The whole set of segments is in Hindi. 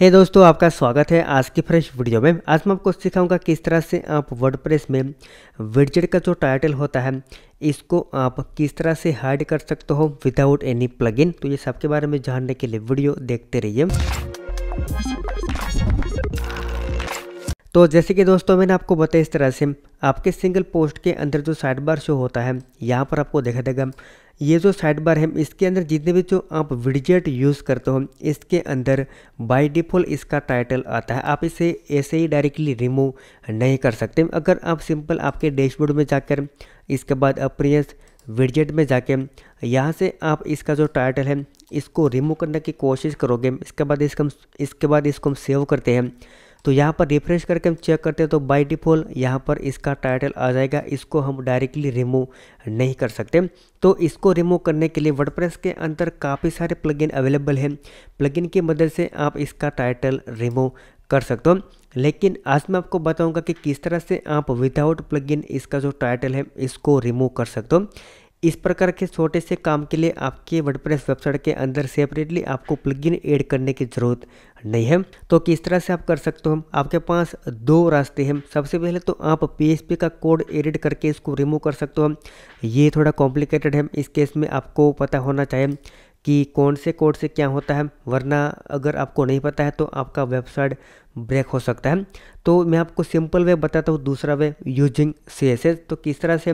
हे hey दोस्तों आपका स्वागत है आज की फ्रेश वीडियो में आज मैं आपको सिखाऊंगा किस तरह से आप वर्डप्रेस में विडजेट का जो टाइटल होता है इसको आप किस तरह से हाइड कर सकते हो विदाउट एनी प्लगइन तो ये सब के बारे में जानने के लिए वीडियो देखते रहिए तो जैसे कि दोस्तों मैंने आपको बताया इस तरह से आपके सिंगल पोस्ट के अंदर जो साइड बार शो होता है यहाँ पर आपको देखा देगा ये जो साइड बार है इसके अंदर जितने भी जो आप विडजेट यूज़ करते हो इसके अंदर बाय डिफ़ॉल्ट इसका टाइटल आता है आप इसे ऐसे ही डायरेक्टली रिमूव नहीं कर सकते अगर आप सिंपल आपके डैशबोर्ड में जाकर इसके बाद अपरियस विडजेट में जाके यहाँ से आप इसका जो टाइटल है इसको रिमूव करने की कोशिश करोगे इसके बाद इसको इसके बाद इसको हम सेव करते हैं तो यहाँ पर रिफ्रेश करके हम चेक करते हैं तो बाई डिफ़ॉल्ट यहाँ पर इसका टाइटल आ जाएगा इसको हम डायरेक्टली रिमूव नहीं कर सकते तो इसको रिमूव करने के लिए वर्डप्रेस के अंदर काफ़ी सारे प्लगइन अवेलेबल हैं प्लगइन की मदद से आप इसका टाइटल रिमूव कर सकते हो लेकिन आज मैं आपको बताऊंगा कि किस तरह से आप विदाउट प्लगइन इसका जो टाइटल है इसको रिमूव कर सकते हो इस प्रकार के छोटे से काम के लिए आपके वर्डप्रेस वेबसाइट के अंदर सेपरेटली आपको प्लगइन ऐड करने की ज़रूरत नहीं है तो किस तरह से आप कर सकते हो आपके पास दो रास्ते हैं सबसे पहले तो आप पी का कोड एडिट करके इसको रिमूव कर सकते हो ये थोड़ा कॉम्प्लिकेटेड है इस केस में आपको पता होना चाहिए कि कौन से कोड से क्या होता है वरना अगर आपको नहीं पता है तो आपका वेबसाइट ब्रेक हो सकता है तो मैं आपको सिंपल वे बताता हूँ दूसरा वे यूजिंग सी तो किस तरह से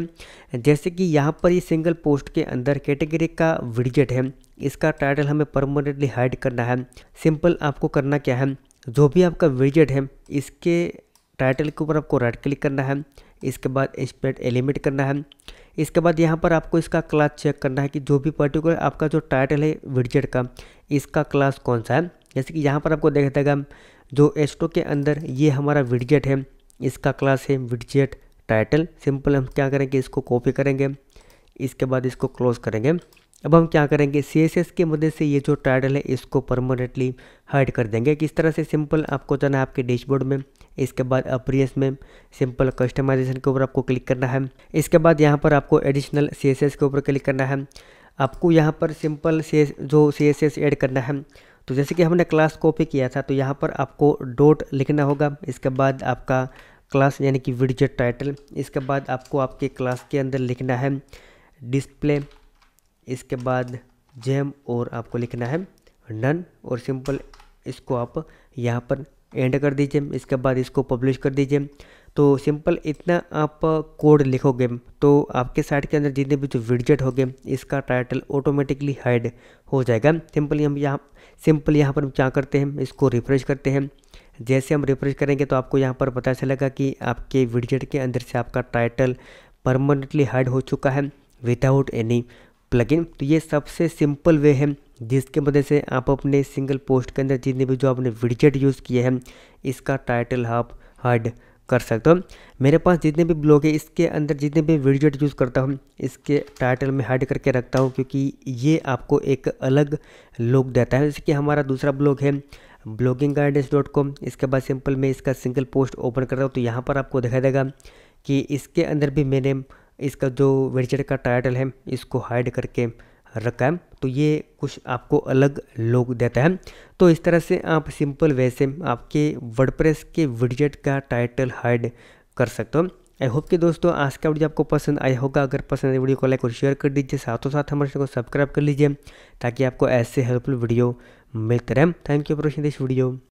जैसे कि यहाँ पर ये सिंगल पोस्ट के अंदर कैटेगरी का विडजेट है इसका टाइटल हमें परमानेंटली हाइड करना है सिंपल आपको करना क्या है जो भी आपका विजेट है इसके टाइटल के ऊपर आपको राइट क्लिक करना है इसके बाद स्पेड एलिमिट करना है इसके बाद यहाँ पर आपको इसका क्लास चेक करना है कि जो भी पर्टिकुलर आपका जो टाइटल है विडजेट का इसका क्लास कौन सा है जैसे कि यहाँ पर आपको देख देगा जो एस्टो के अंदर ये हमारा विडजेट है इसका क्लास है विडजेट टाइटल सिंपल हम क्या करेंगे इसको कॉपी करेंगे इसके बाद इसको क्लोज करेंगे अब हम क्या करेंगे सी के मदद से ये जो टाइटल है इसको परमानेंटली हाइड कर देंगे किस तरह से सिंपल आपको जाना है आपके डैशबोर्ड में इसके बाद अप्रियस में सिंपल कस्टमाइजेशन के ऊपर आपको क्लिक करना है इसके बाद यहाँ पर आपको एडिशनल सी के ऊपर क्लिक करना है आपको यहाँ पर सिंपल सी जो सी ऐड करना है तो जैसे कि हमने क्लास कॉपी किया था तो यहाँ पर आपको डोट लिखना होगा इसके बाद आपका क्लास यानी कि विडजेट टाइटल इसके बाद आपको आपके क्लास के अंदर लिखना है डिस्प्ले इसके बाद जेम और आपको लिखना है नन और सिंपल इसको आप यहाँ पर एंड कर दीजिए इसके बाद इसको पब्लिश कर दीजिए तो सिंपल इतना आप कोड लिखोगे तो आपके साइट के अंदर जितने भी जो विडजेट गए इसका टाइटल ऑटोमेटिकली हाइड हो जाएगा सिंपली हम यहाँ सिंपल यहाँ पर हम क्या करते हैं इसको रिफ्रेश करते हैं जैसे हम रिफ्रेश करेंगे तो आपको यहाँ पर पता चलेगा कि आपके विडजेट के अंदर से आपका टाइटल परमानेंटली हाइड हो चुका है विदाउट एनी प्लगइन तो ये सबसे सिंपल वे है जिसके मदद से आप अपने सिंगल पोस्ट के अंदर जितने भी जो आपने विडजेट यूज़ किए हैं इसका टाइटल आप हड कर सकते हो मेरे पास जितने भी ब्लॉग है इसके अंदर जितने भी विडजेट यूज़ करता हूँ इसके टाइटल में हड करके रखता हूँ क्योंकि ये आपको एक अलग लुक देता है जैसे कि हमारा दूसरा ब्लॉग है ब्लॉगिंग गाइडेंस डॉट कॉम इसके बाद सिंपल मैं इसका सिंगल पोस्ट ओपन करता हूँ तो यहाँ पर आपको दिखाई देगा कि इसके अंदर भी मैंने इसका जो विडजेट का टाइटल है इसको हाइड करके रखा है तो ये कुछ आपको अलग लोग देता है तो इस तरह से आप सिंपल वे से आपके वर्डप्रेस के विडजेट का टाइटल हाइड कर सकते हो आई होप कि दोस्तों आज का वीडियो आपको पसंद आया होगा अगर पसंद है वीडियो को लाइक और शेयर कर दीजिए साथों साथ हमारे चैनल को सब्सक्राइब कर लीजिए ताकि आपको ऐसे हेल्पफुल वीडियो मिलते रहे thank you for watching this video